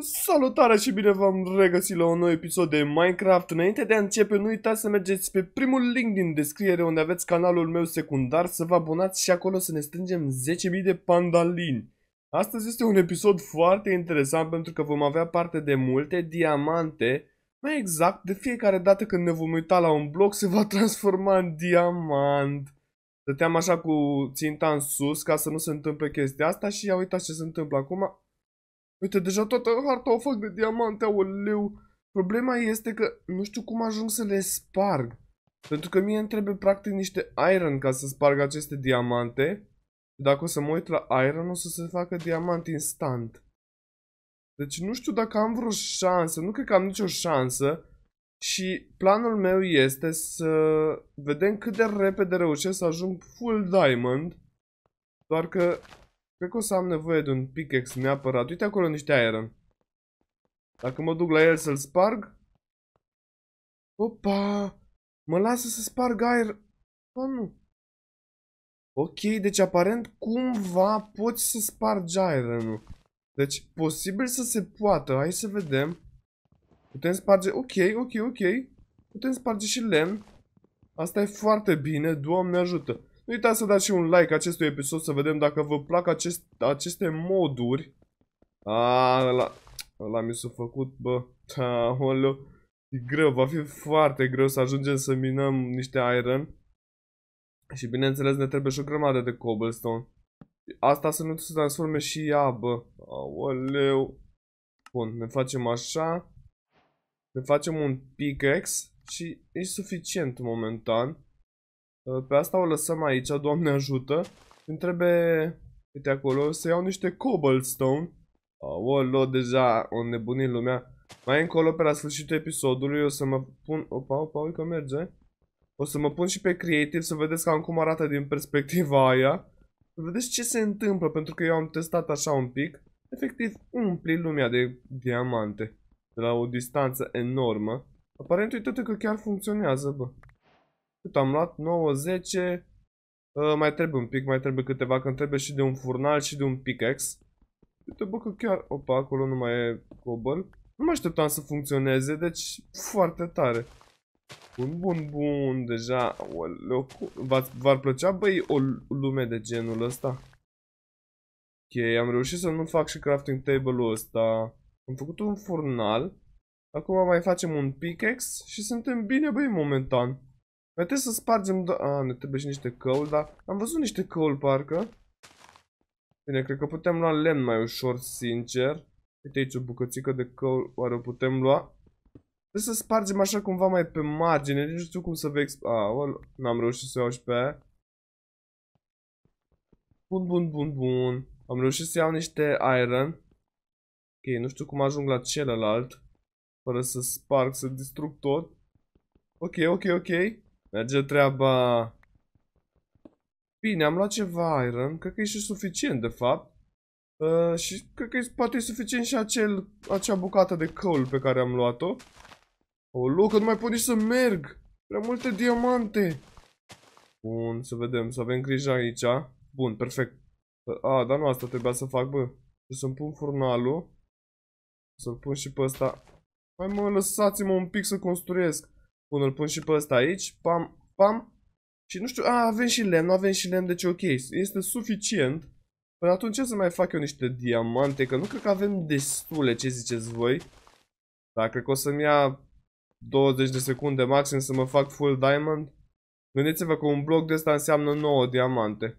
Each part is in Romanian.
Salutare și bine v-am regăsit la un nou episod de Minecraft. Înainte de a începe, nu uitați să mergeți pe primul link din descriere unde aveți canalul meu secundar, să vă abonați și acolo să ne strângem 10.000 de pandalini. Astăzi este un episod foarte interesant pentru că vom avea parte de multe diamante. Mai exact, de fiecare dată când ne vom uita la un bloc se va transforma în diamant. Stăteam așa cu ținta în sus ca să nu se întâmple chestia asta și ia uitați ce se întâmplă acum. Uite, deja toată harta o fac de diamante, leu. Problema este că nu știu cum ajung să le sparg. Pentru că mie îmi trebuie practic niște iron ca să sparg aceste diamante. Dacă o să mă uit la iron, o să se facă diamant instant. Deci nu știu dacă am vreo șansă, nu cred că am nicio șansă. Și planul meu este să vedem cât de repede reușesc să ajung full diamond. Doar că Cred că o să am nevoie de un pickex neapărat. Uite acolo niște iron. Dacă mă duc la el să-l sparg... Opa! Mă lasă să sparg aer... Bă, nu. Ok, deci aparent cumva poți să spargi iron-ul. Deci, posibil să se poată. Hai să vedem. Putem sparge... Ok, ok, ok. Putem sparge și lemn. Asta e foarte bine. Doamne ajută. Nu uitați să dați și un like acestui episod să vedem dacă vă plac acest, aceste moduri. Aaa, ăla, ăla mi s-a făcut, bă, aoleu, e greu, va fi foarte greu să ajungem să minăm niște iron. Și bineînțeles ne trebuie și o grămadă de cobblestone. Asta să nu se transforme și ea, bă. Aoleu. Bun, ne facem așa. Ne facem un pickaxe și e suficient momentan. Ă, pe asta o lăsăm aici, doamne ajută. Îmi trebuie, uite acolo, să iau niște cobblestone. Aolo, deja o nebunit lumea. Mai încolo, pe la sfârșitul episodului, o să mă pun... Opa, opa, uite că merge. O să mă pun și pe creative să vedeți cam cum arată din perspectiva aia. Să vedeți ce se întâmplă, pentru că eu am testat așa un pic. Efectiv, umpli lumea de diamante. De la o distanță enormă. Aparent, uite că chiar funcționează, bă. Cât am luat? 9, 10. Uh, mai trebuie un pic, mai trebuie câteva, că trebuie și de un furnal și de un pickaxe. Uite, bă, că chiar... Opa, acolo nu mai e cobble. Nu mă așteptam să funcționeze, deci foarte tare. Bun, bun, bun, deja, v-ar plăcea, băi, o lume de genul ăsta? Ok, am reușit să nu fac și crafting table-ul ăsta. Am făcut un furnal. Acum mai facem un pickaxe și suntem bine, băi, momentan. Mai trebuie să spargem... Do A, ne trebuie și niște căul, dar am văzut niște căul, parcă. Bine, cred că putem lua lemn mai ușor, sincer. Uite aici o bucățică de căul, oare o putem lua? Trebuie să spargem așa cumva mai pe margine, nu știu cum să vă exp... A, n-am reușit să iau și pe Bun, bun, bun, bun. Am reușit să iau niște iron. Ok, nu știu cum ajung la celălalt. Fără să sparg, să distrug tot. Ok, ok, ok. Merge treaba. Bine, am luat ceva iron. Cred că e și suficient, de fapt. Uh, și cred că e, poate e suficient și acel, acea bucată de coal pe care am luat-o. O, loc, nu mai pot nici să merg. Prea multe diamante. Bun, să vedem, să avem grijă aici. Bun, perfect. Uh, a, dar nu asta trebuia să fac, bă. Să-mi pun furnalul. Să-l pun și pe ăsta. Hai mă, lăsați-mă un pic să construiesc. Bun, îl pun și pe ăsta aici. Pam, pam. Și nu știu, a, avem și lemn, nu avem și lemn, deci ok. Este suficient. Până atunci ce să mai fac eu niște diamante? Că nu cred că avem destule, ce ziceți voi. Dacă cred că o să-mi ia 20 de secunde maxim să mă fac full diamond. Gândiți-vă că un bloc de ăsta înseamnă 9 diamante.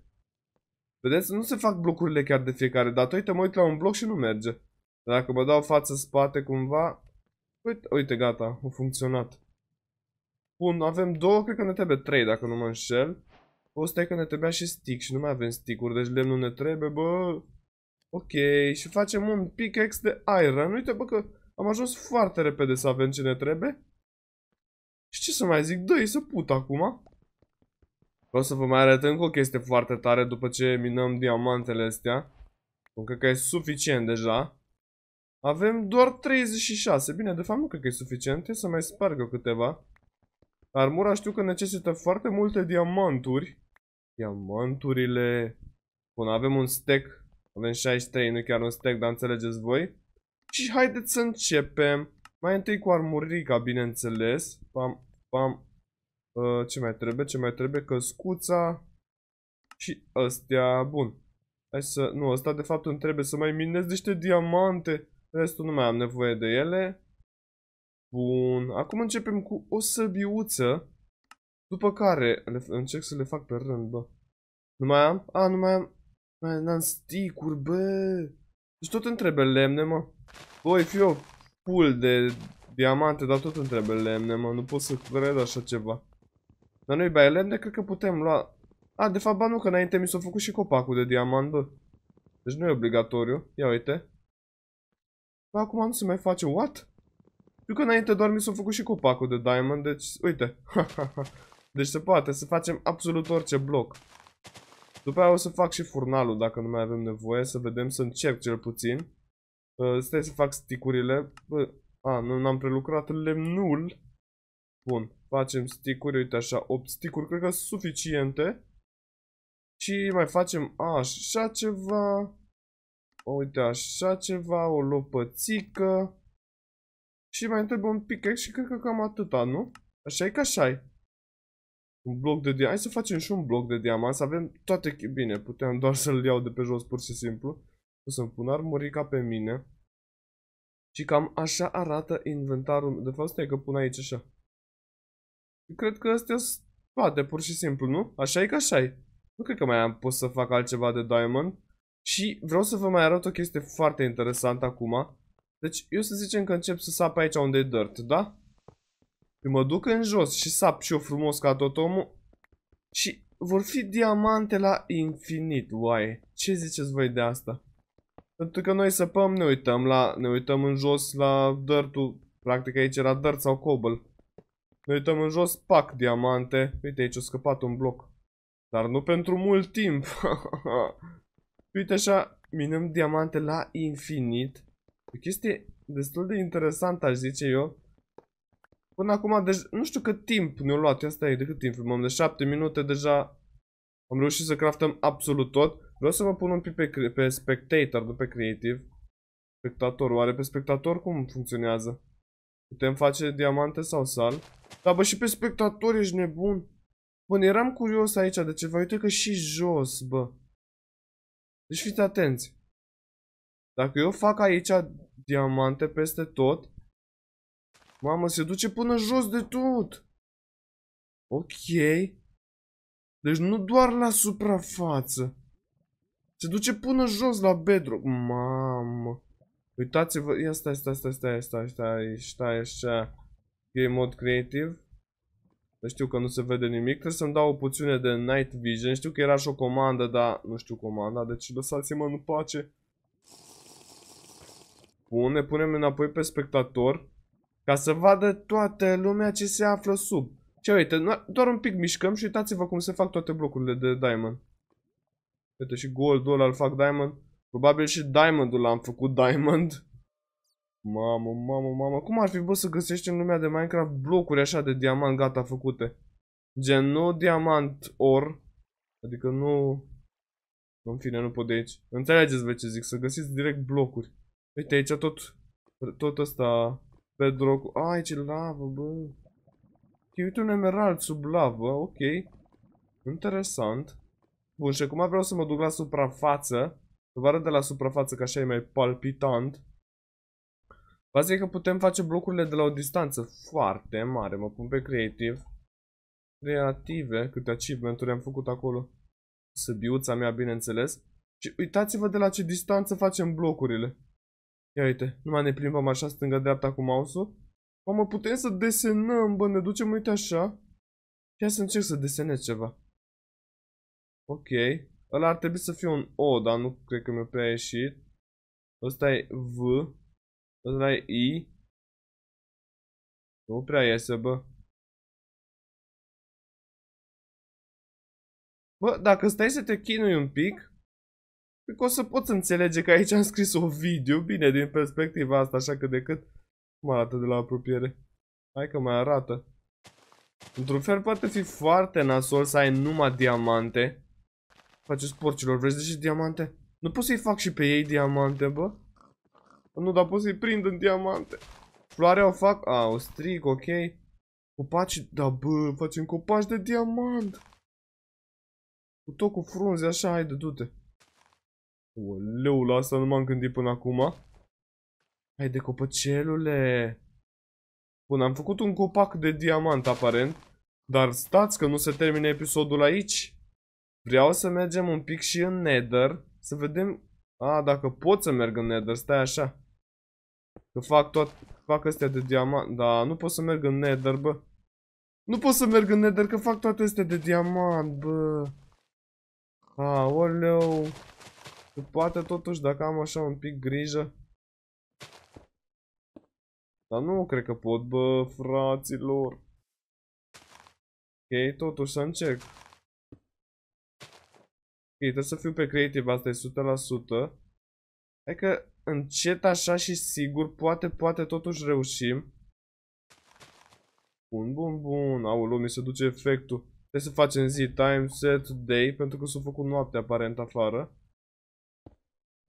Vedeți? Nu se fac blocurile chiar de fiecare dată. Uite, mă uit la un bloc și nu merge. Dacă mă dau față-spate cumva... Uite, uite, gata, a funcționat. Bun, avem două, cred că ne trebuie trei, dacă nu mă înșel. O, stai că ne trebuia și stick și nu mai avem stick-uri, deci lemn nu ne trebuie, bă. Ok, și facem un pickaxe de iron. Uite, bă, că am ajuns foarte repede să avem ce ne trebuie. Și ce să mai zic, dă-i să put acum. Vreau să vă mai arăt încă o chestie foarte tare după ce minăm diamantele astea. Bun, cred că e suficient deja. Avem doar 36. Bine, de fapt nu cred că e suficient. Trebuie să mai sparg câteva. Armura știu că necesită foarte multe diamanturi. Diamanturile... Bun, avem un stack. Avem 63, nu chiar un stack, dar înțelegeți voi. Și haideți să începem. Mai întâi cu armurica, bineînțeles. Pam, pam. Uh, ce mai trebuie? Ce mai trebuie? Căscuța. Și ăstea. bun. Hai să... Nu, asta de fapt îmi trebuie să mai minez niște diamante. Restul nu mai am nevoie de ele. Bun, acum începem cu o săbiuță. După care le, încerc să le fac pe rând, bă. Nu mai am? A, nu mai am. Mai n-am sticuri, bă. Deci tot întrebe lemne, mă. Voi fi o pul de diamante, dar tot întrebe lemne, mă. Nu pot să cred așa ceva. Dar noi bai lemne, cred că putem lua... A, de fapt, ba nu, că înainte mi s-a făcut și copacul de diamant, bă. Deci nu e obligatoriu. Ia uite. Bă, acum nu se mai face. What? Știu că înainte doar mi s-a făcut și copacul de diamond, deci uite. deci se poate să facem absolut orice bloc. După aia o să fac și furnalul dacă nu mai avem nevoie, să vedem, să încerc cel puțin. Uh, stai să fac sticurile. Bă, a, nu n-am prelucrat lemnul. Bun, facem sticuri, uite așa, 8 sticuri, cred că suficiente. Și mai facem așa ceva. Uite așa ceva, o lopățică. Și mai întreb un pickaxe și cred că cam atâta, nu? așa e că așa -i. Un bloc de diamant. Hai să facem și un bloc de diamant. Să avem toate... Bine, puteam doar să-l iau de pe jos pur și simplu. O să-mi pun armurica pe mine. Și cam așa arată inventarul. De fapt, stai că pun aici așa. Cred că astea sunt toate, pur și simplu, nu? așa e că așa -i. Nu cred că mai am pus să fac altceva de diamond. Și vreau să vă mai arăt o chestie foarte interesantă acum. Deci eu să zicem că încep să sap aici unde e dirt, da? Și mă duc în jos și sap și eu frumos ca tot omul. Și vor fi diamante la infinit, uai. Ce ziceți voi de asta? Pentru că noi săpăm, ne uităm la, ne uităm în jos la dirt-ul. Practic aici era dirt sau cobble. Ne uităm în jos, pac, diamante. Uite, aici a scăpat un bloc. Dar nu pentru mult timp. Uite așa, minăm diamante la infinit. O chestie destul de interesantă, aș zice eu. Până acum, deci, nu știu cât timp ne-a luat. Asta e, de cât timp filmăm? De 7 minute deja am reușit să craftăm absolut tot. Vreau să vă pun un pic pe, pe spectator, nu pe creative. Spectator, oare pe spectator cum funcționează? Putem face diamante sau sal? Da, bă, și pe spectator ești nebun. Bun, eram curios aici de ceva. Uite că și jos, bă. Deci fiți atenți. Dacă eu fac aici diamante peste tot, mamă, se duce până jos de tot. Ok. Deci nu doar la suprafață. Se duce până jos la bedrock. Mamă. Uitați-vă, ia stai, stai, stai, stai, stai, stai, stai așa. Game mode creative. Nu știu că nu se vede nimic, trebuie să-mi dau o puțiune de night vision. Știu că era și o comandă, dar nu știu comanda, deci lăsați-mă în pace pun, ne punem înapoi pe spectator ca să vadă toată lumea ce se află sub. Ce uite, doar un pic mișcăm și uitați-vă cum se fac toate blocurile de diamond. Uite și gold, dollar fac diamond. Probabil și diamondul l-am făcut diamond. Mamă, mamă, mamă. Cum ar fi bă să găsești în lumea de Minecraft blocuri așa de diamant gata făcute? Gen, nu diamant or. Adică nu... În fine, nu pot de aici. Înțelegeți, vă ce zic, să găsiți direct blocuri. Uite aici tot, tot ăsta, Pedro cu... Ai, ce lavă, bă! E, uite un emerald sub lavă, ok. Interesant. Bun, și acum vreau să mă duc la suprafață. Vă arăt de la suprafață, că așa e mai palpitant. Baza e că putem face blocurile de la o distanță foarte mare. Mă pun pe creative. Creative, câte achievement-uri am făcut acolo. Săbiuța mea, bineînțeles. Și uitați-vă de la ce distanță facem blocurile. Ia uite, numai ne plimbăm așa stânga-dreapta cu mouse-ul. Mamă, putem să desenăm, bă, ne ducem, uite așa. Ia să încerc să desenez ceva. Ok. Ăla ar trebui să fie un O, dar nu cred că mi-a prea ieșit. Ăsta e V. Ăsta e I. Nu prea iese, bă. Bă, dacă stai să te chinui un pic, Cred că o să poți înțelege că aici am scris o video, bine, din perspectiva asta, așa că de cât mă arată de la apropiere. Hai că mai arată. Într-un fel poate fi foarte nasol să ai numai diamante. Faceți porcilor, vreți de diamante? Nu pot să-i fac și pe ei diamante, bă? Nu, dar pot să-i prind în diamante. Floarea o fac, a, o stric, ok. Copaci, da bă, facem copaci de diamant. Cu tot cu frunze, așa, haide, du-te. Oleu, la asta nu m-am gândit până acum. Hai de copăcelule. Bun, am făcut un copac de diamant aparent. Dar stați că nu se termine episodul aici. Vreau să mergem un pic și în Nether. Să vedem... A, dacă pot să merg în Nether, stai așa. Că fac tot... Fac astea de diamant. Da, nu pot să merg în Nether, bă. Nu pot să merg în Nether, că fac toate astea de diamant, bă. A, oleu poate totuși dacă am așa un pic grijă. Dar nu cred că pot, bă, fraților. Ok, totuși să încerc. Ok, trebuie să fiu pe creative, asta e 100%. Hai că încet așa și sigur, poate, poate totuși reușim. Bun, bun, bun. au mi se duce efectul. Trebuie să facem zi, time, set, day, pentru că s-a făcut noapte aparent afară.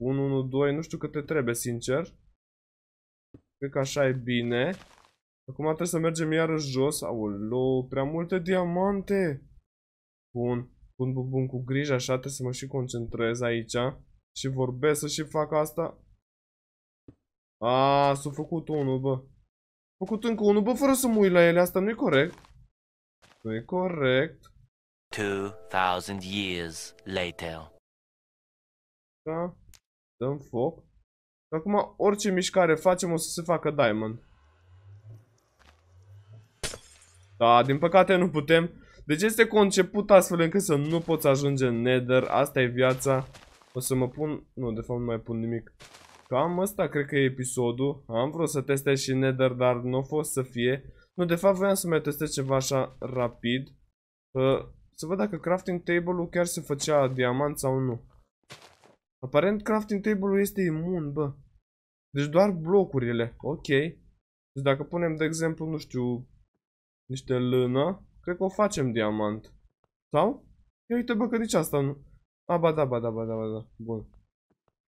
1, 1, 2, nu știu câte trebuie, sincer. Cred că așa e bine. Acum trebuie să mergem iarăși jos. Aolo, prea multe diamante! Bun, bun, bun, bun, cu grijă, așa trebuie să mă și concentrez aici. Și vorbesc să și fac asta. A, s-a făcut unul, bă. S-a făcut încă unul, bă, fără să mă uit la ele. Asta nu-i corect. Nu-i corect. 2000 years later. Da. Dăm foc. Și acum orice mișcare facem o să se facă diamond. Da, din păcate nu putem. Deci este conceput astfel încât să nu poți ajunge în nether. Asta e viața. O să mă pun... Nu, de fapt nu mai pun nimic. Cam asta cred că e episodul. Am vrut să testez și nether, dar nu a fost să fie. Nu, de fapt voiam să mai testez ceva așa rapid. Uh, să văd dacă crafting table-ul chiar se făcea diamant sau nu. Aparent crafting table-ul este imun, bă. Deci doar blocurile. Ok. Deci dacă punem, de exemplu, nu știu, niște lână, cred că o facem diamant. Sau? Ia uite, bă, că nici asta nu... A, ba, da, ba, da, ba, da, ba, da. Bun.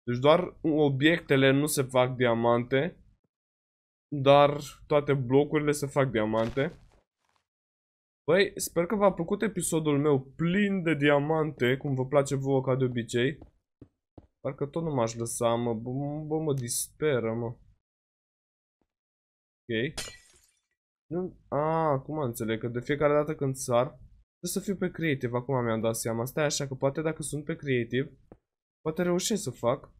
Deci doar obiectele nu se fac diamante, dar toate blocurile se fac diamante. Băi, sper că v-a plăcut episodul meu plin de diamante, cum vă place vouă ca de obicei. Parcă tot nu m-aș lăsa, mă. Bă, bă, mă disperă, mă. Ok. Nu... A, acum înțeleg că de fiecare dată când sar, trebuie să fiu pe creative. Acum mi-am dat seama. Stai așa, că poate dacă sunt pe creative, poate reușesc să fac.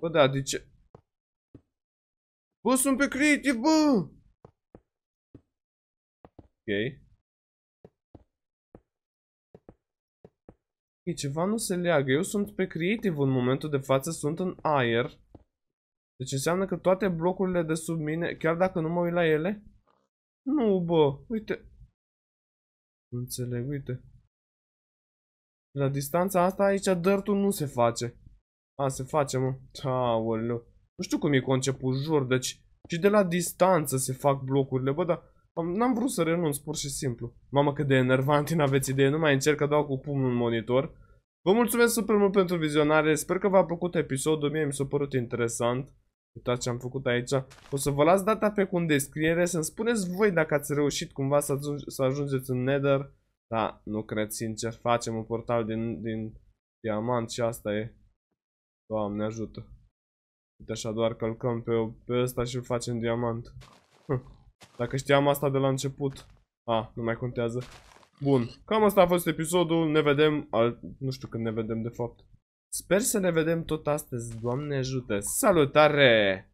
Bă, da, de ce? Bă, sunt pe creative, bă! Ok. E, ceva nu se leagă. Eu sunt pe creative în momentul de față, sunt în aer. Deci înseamnă că toate blocurile de sub mine, chiar dacă nu mă uit la ele? Nu, bă, uite. Înțeleg, uite. La distanța asta aici dărtul nu se face. A, se face, mă. Aoleu. Nu știu cum e conceput, jur, deci și de la distanță se fac blocurile, bă, dar N-am vrut să renunț, pur și simplu. Mamă, cât de enervant, n-aveți idee, nu mai încerc că dau cu pumnul în monitor. Vă mulțumesc super mult pentru vizionare, sper că v-a plăcut episodul, mie mi s-a părut interesant. Uitați ce am făcut aici. O să vă las data pe cu în descriere să-mi spuneți voi dacă ați reușit cumva să, ajunge, să ajungeți în Nether. Da, nu cred sincer, facem un portal din, din diamant și asta e. Doamne ajută. Uite așa doar călcăm pe, pe ăsta și îl facem diamant. Dacă știam asta de la început. A, nu mai contează. Bun, cam asta a fost episodul. Ne vedem al... Nu știu când ne vedem de fapt. Sper să ne vedem tot astăzi. Doamne ajută. Salutare!